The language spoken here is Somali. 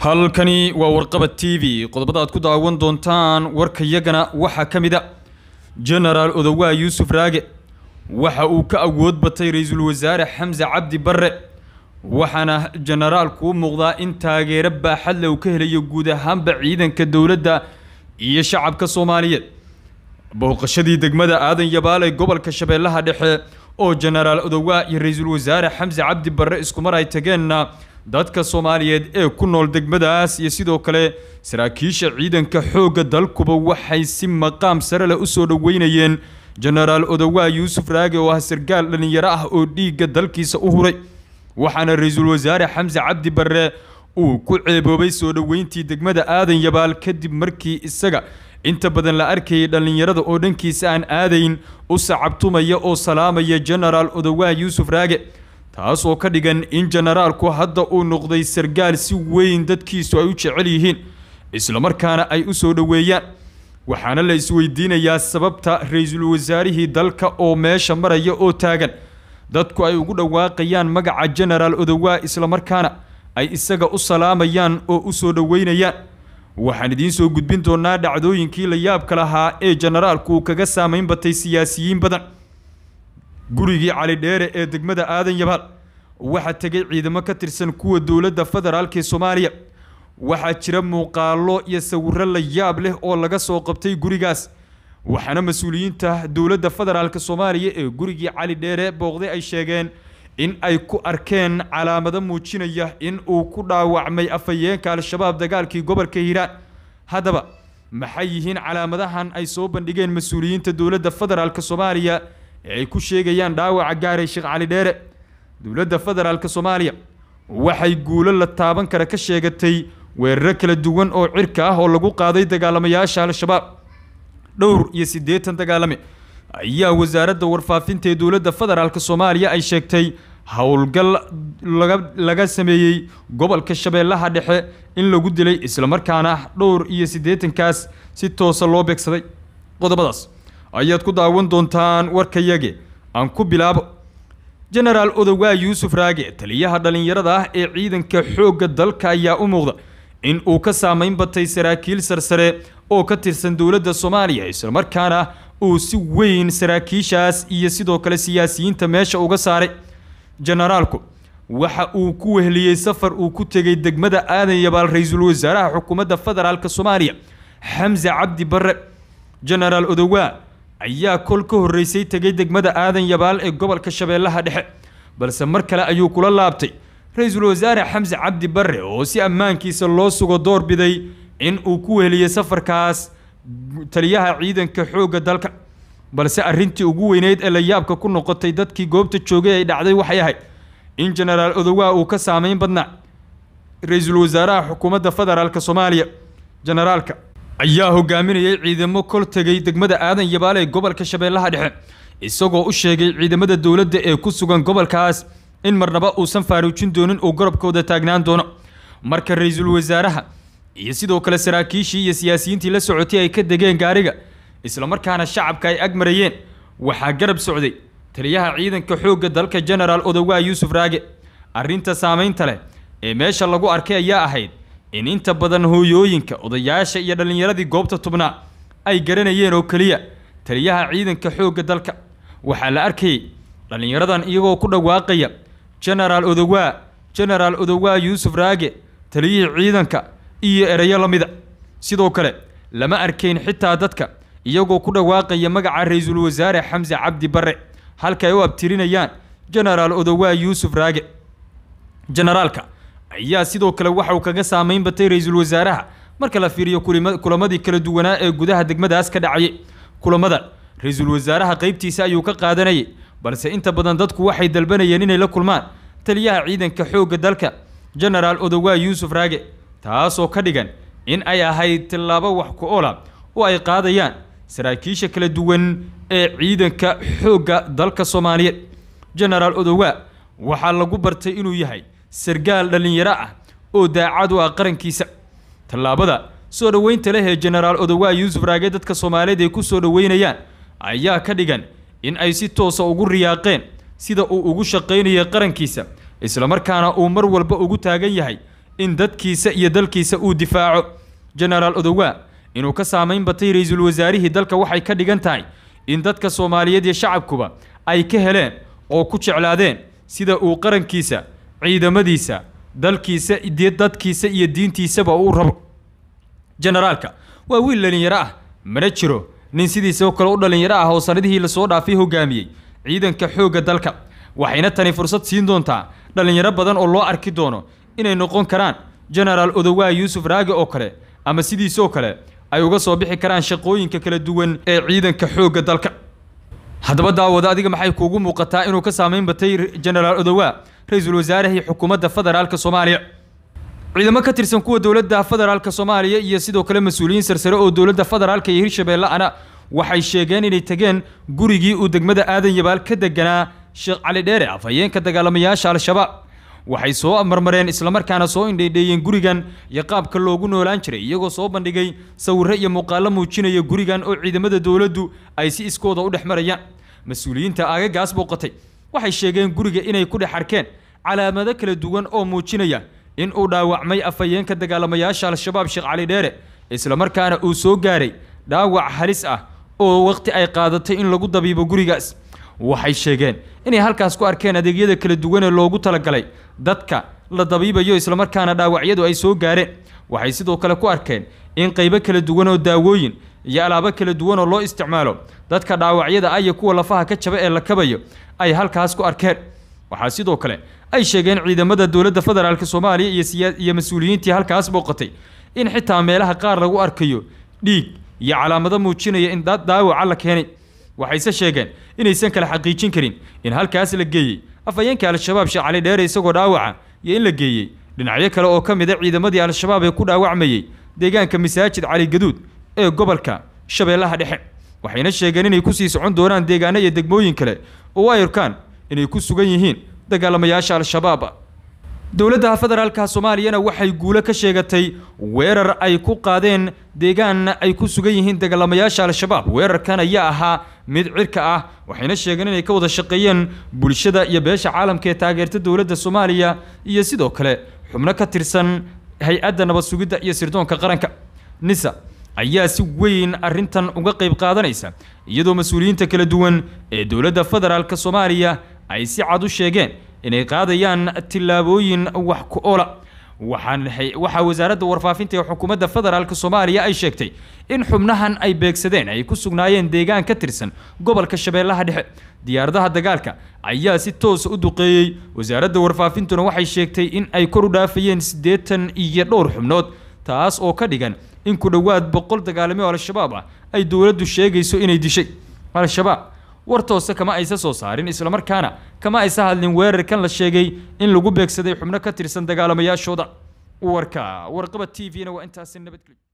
halkani waa warqabad t v qodobada aad ku daawan doontaan warkayagana waxaa ka mid a jenaraal odowaa yuusuf raage waxa uu ka awood batay ra-iisul wasaare xamse cabdi barre waxaana jenaraalku u muuqdaa in taageero baaxadle uu ka helayo guud ahaanba ciidanka dowladda iyo shacabka soomaaliyeed booqashadii degmada aadan yabaale gobolka shabeellaha dhexe oo jenaraal odowaa iyo ra-iisul wasaare xamse cabdi barre isku mar ay tageenna dadka soomaaliyeed ee ku nool degmadaas iyo sidoo kale saraakiisha ciidanka xoogga dalkuba waxay si maqaam sare leh usoo dhoweynayeen jenaraal odawaa yuusuf raage oo ah sargaal dhallinyaro ah oo dhiigga dalkiisa u huray waxaana ra-iisul wasaare xamse cabdi barre uu ku ceeboobay soo dhoweyntii degmada aadan yabaal kadib markii isaga inta badan la arkayay dhallinyarada oo dhankiisa aan aadayn u sacabtumaya oo salaamaya jenaraal odawaa yuusuf raage taas oo ka dhigan in jenaraalku hadda uu noqday sargaal si weyn dadkiisu ay u jecel yihiin islamarkaana ay u soo dhoweeyaan waxaana la isweydiinayaa sababta ra-iisul wasaarihii dalka oo meesha maraya oo taagan dadku ay ugu dhawaaqayaan magaca jenaraal odowaa islamarkaana ay isaga u salaamayaan oo u soo dhoweynayaan waxaan idiin soo gudbin doonaa dhacdooyinkii la yaabka lahaa ee jenaraalku uu kaga saamayn batay siyaasiyiin badan gurigii cali dheere ee degmada aadan yabaal waxaa tegay ciidamo ka tirsan kuwa dowladda federaalkee soomaaliya waxaa jira muuqaallo iyo sawirro la yaab leh oo laga soo qabtay gurigaas waxaana mas-uuliyiinta dowladda federaalk soomaaliya ee gurigii cali dheere booqday ay sheegeen in ay ku arkeen calaamado muujinaya in uu ku dhaawacmay afhayeenka al-shabaab dagaalkii gobolka hiiraan haddaba maxay yihiin calaamadahan ay soo bandhigeen mas-uuliyiinta dowladda federaalk soomaaliya ee ay ku sheegayaan dhaawaca gaaray sheekh cali dheere dowladda federaalka soomaaliya waxay guulo la taaban kara ka sheegatay weeraro kala duwan oo cirka ah oo lagu qaaday dagaalamayaasha al-shabaab dhowr iyo siddeetan dagaalame ayaa wasaaradda warfaafinta ee dowladda federaalka soomaaliya ay sheegtay howlgal laga laga sameeyey gobolka shabeellaha dhexe in lagu dilay islamarkaana dhowr iyo siddeetankaas si toosa loo beegsaday qodobadaas ayaad ku daawan doontaan warkayage aan ku bilaabo jenaraal odowgaa yuusuf raage taliyaha dhallinyarada ah ee ciidanka xoogga dalka ayaa u muuqda in uu ka saamayn batay saraakiil sarsare oo ka tirsan dowladda soomaaliya islamarkaana uu si weyn saraakiishaas iyo sidoo kale siyaasiyiinta meesha uga saaray jenaraalku waxa uu ku wehliyey safar uu ku tegay degmada aadan yabaal ra-iisul wasaaraha xukuumadda federaalk soomaaliya xamse cabdi barre jenaraal odowaa ayaa kol ka horreysay tegay degmada aadan yabaal ee gobolka shabeellaha dhexe balse mar kale ayuu kula laabtay ra-iisul wasaare xamse cabdi barre oo si ammaankiisa loo sugo door biday in uu ku weheliyey safarkaas taliyaha ciidanka xoogga dalka balse arrintii ugu weyneyd ee la yaabka ku noqotay dadkii goobta joogay ay dhacday waxay ahayd in jenaraal odowaa uu ka saamayn badnaa ra-iisul wasaaraha xukuumadda federaalk soomaaliya jenaraalka ayaa hogaaminayay ciidamo kol tegay degmada aadan yabaal ee gobolka shabeellaha dhexe isagoo u sheegay ciidamada dowladda ee ku sugan gobolkaas in marnaba uusan faaruujin doonin uu garabkooda taagnaan doono marka ra-iisul wasaaraha iyo sidoo kale saraakiishii iyo siyaasiyiintii la socotay ay ka degeen gaariga isla markaana shacabka ay agmarayeen waxaa garab socday taliyaha ciidanka xoogga dalka jenaraal odawaa yuusuf raage arrinta saamaynta leh ee meesha lagu arkay ayaa ahayd in inta badan hooyooyinka odayaasha iyo dhallinyaradii goobta tubnaa ay garanayeen oo keliya taliyaha ciidanka xoogga dalka waxaa la arkayay dhallinyaradan iyagoo ku dhawaaqaya genaraal odowaa genaraal odowaa yuusuf raage taliyihii ciidanka iyo erayo la mida sidoo kale lama arkayn xitaa dadka iyagoo ku dhawaaqaya magaca ra-iisul wasaare xamse cabdi barre halka ay u abtirinayaan genaraal odowaa yuusuf raage generaalka ayaa sidoo kale waxa uu kaga saameyn batay ra-iisul wasaaraha marka la fiiriyo kulamadii kala duwanaa ee gudaha degmadaas ka dhacayay kulamada ra-iisul wasaaraha qaybtiisa ayuu ka qaadanayay balse inta badan dadku waxay dalbanayeen inay la kulmaan taliyaha ciidanka xoogga dalka genaraal odowaa yuusuf raage taasoo ka dhigan in ay ahayd tillaabo wax ku oola ah oo ay qaadayaan saraakiisha kala duwan ee ciidanka xoogga dalka soomaaliyeed genaraal odowaa waxaa lagu bartay inuu yahay sargaal dhallinyaro ah oo daacad u ah qarankiisa tallaabada soo dhoweynta leh ee jenaraal odowaa yuusuf raage dadka soomaaliyeed ay ku soo dhoweynayaan ayaa ka dhigan in ay si toosa ugu riyaaqeen sida uu ugu shaqaynayay qarankiisa isla markaana uu mar walba ugu taagan yahay in dadkiisa iyo dalkiisa uu difaaco jenaraal odowaa inuu ka saamayn batay ra-iisul wasaarihii dalka waxay ka dhigan tahay in dadka soomaaliyeed iyo shacabkuba ay ka heleen oo ku jeclaadeen sida uu qarankiisa ciidamadiisa dalkiisa dadkiisa iyo diintiisaba uu rabo jenaraalka waa wiil dhallinyaro ah mana jiro nin sidiisao kale u dhallinyaro ah oo sanadihii lasoo dhaafay hogaamiyey ciidanka xoogga dalka waxayna tani fursad siin doontaa dhallinyaro badan oo loo arki doono inay noqon karaan genaraal odowaa yuusuf raage oo kale ama sidiisoo kale ay uga soo bixi karaan shaqooyinka kala duwan ee ciidanka xoogga dalka haddaba daawada adiga maxay kuugu muuqataa inuu ka saameyn batay genaraal odowaa ra-iisul iyo xukuumadda federaalka soomaaliya ciidamo ka tirsan kuwa dowladda federaalka soomaaliya iyo sidoo kale mas-uuliyiin sarsare oo dowladda federaalka iyo hirshabeelle ana waxay sheegeen inay tageen gurigii uu degmada aadan yabaal ka deganaa sheekh cali dheere afhayeenka dagaalamayaasha al-shabaab waxay soo marmareen islamarkaana soo indhaydheeyeen gurigan iyo qaabka loogu noolaan jiray iyagoo soo bandhigay sawirro iyo muuqaallo muujinaya gurigan oo ciidamada dowladdu ay si iskooda u dhex marayaan mas-uuliyiinta aagagaas booqatay waxay sheegeen guriga inay ku dhex arkeen calaamado kala duwan oo muujinaya in uu dhaawacmay afhayeenka dagaalamayaasha al-shabaab sheekh cali dheere isla markaana uu soo gaaray dhaawac halis ah oo wakhti ay qaadatay in lagu dabiibo gurigaas waxay sheegeen inay halkaas ku arkeen adeegyada kala duwan ee loogu talagalay dadka la dabiibayo isla markaana dhaawacyadu ay soo gaareen waxay sidoo kale ku arkeen in qaybo kala duwan oo daawooyin iyo alaabo kala duwan oo loo isticmaalo dadka dhaawacyada aya ah kuwa lafaha ka jaba ee la kabayo ay halkaas ku arkeen waxaa sidoo kale ay sheegeen ciidamada dowladda federaalk soomaaliya iyo mas-uuliyiintii halkaas booqatay in xitaa meelaha qaar lagu arkayo dhiig iyo calaamado muujinaya in daawaca la keenay waxayse sheegeen inaysan kala xaqiijin karin in halkaas la geeyey afhayeenka al-shabaab sheekh cali dheere isagoo dhaawaca iyo in la geeyey dhinacyo kale oo ka mid a ah ciidamadii al-shabaab ee ku dhaawacmayey deegaanka masaajid cali gaduud ee gobolka shabeellaha dhexe waxayna sheegeen inay kusii socon doonaan deegaano iyo degmooyin kale oo u ayarkaan inay ku sugan yihiin dagaalamayaasha al-shabaab dowladda federaalka soomaaliyana waxay guulo ka sheegatay weerar ay ku qaadeen deegaan ay ku sugan yihiin dagaalamayaasha al-shabaab weerarkan ayaa ahaa mid cirka ah waxayna sheegeen inay ka wada shaqeeyeen bulshada iyo beesha caalamka ee taageerta dowladda soomaaliya iyo sidoo kale xubno ka tirsan hay-adda nabad sugidda iyo sirdoonka qaranka nisa ayaa si weyn arrintan uga qayb qaadanaysa iyadoo mas-uuliyiinta kala duwan ee dowladda federaalka soomaaliya ay si cad u sheegeen inay qaadayaan tillaabooyin wax ku oola waxaa wasaaradda warfaafinta ee xukuumadda federaalka soomaaliya ay sheegtay in xubnahan ay beegsadeen ay ku sugnaayeen deegaan ka tirsan gobolka shabeellaha dhexe diyaaradaha dagaalka ayaa si toosa u duqeeyey wasaaradda warfaafintuna waxay sheegtay in ay kor u dhaafayeen siddeetan iyo dhowr xubnood taas oo ka dhigan in ku dhowaad boqol dagaalame oo al-shabaab ah ay dowladdu sheegayso inay dishay al-shabaab war kama aysa soo saarin islamarkaana kama aysa hadlin weerarkan la sheegay in lagu beegsaday xubno ka tirsan dagaalamayaashooda warka warqaba t v-na waa intaasi nabadgelyo